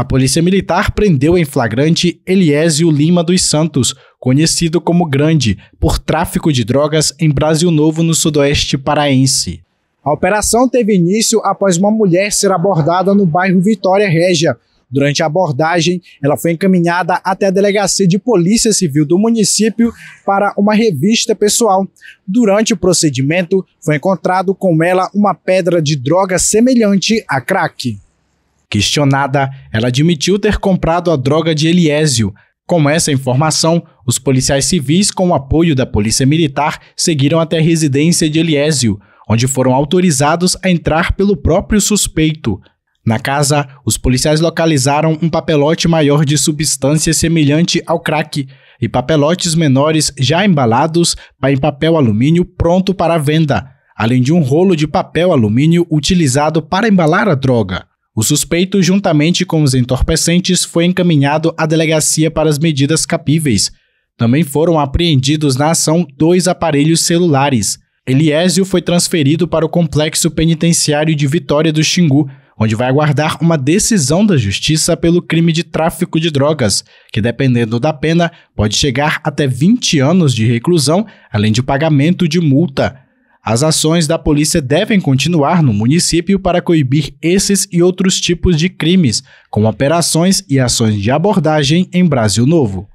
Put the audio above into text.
A Polícia Militar prendeu em flagrante Eliésio Lima dos Santos, conhecido como Grande, por tráfico de drogas em Brasil Novo, no sudoeste paraense. A operação teve início após uma mulher ser abordada no bairro Vitória Régia. Durante a abordagem, ela foi encaminhada até a delegacia de Polícia Civil do município para uma revista pessoal. Durante o procedimento, foi encontrado com ela uma pedra de droga semelhante a crack. Questionada, ela admitiu ter comprado a droga de Eliésio. Com essa informação, os policiais civis, com o apoio da polícia militar, seguiram até a residência de Eliésio, onde foram autorizados a entrar pelo próprio suspeito. Na casa, os policiais localizaram um papelote maior de substância semelhante ao crack e papelotes menores já embalados em papel alumínio pronto para venda, além de um rolo de papel alumínio utilizado para embalar a droga. O suspeito, juntamente com os entorpecentes, foi encaminhado à delegacia para as medidas capíveis. Também foram apreendidos na ação dois aparelhos celulares. Eliésio foi transferido para o complexo penitenciário de Vitória do Xingu, onde vai aguardar uma decisão da justiça pelo crime de tráfico de drogas, que, dependendo da pena, pode chegar até 20 anos de reclusão, além de pagamento de multa. As ações da polícia devem continuar no município para coibir esses e outros tipos de crimes, com operações e ações de abordagem em Brasil Novo.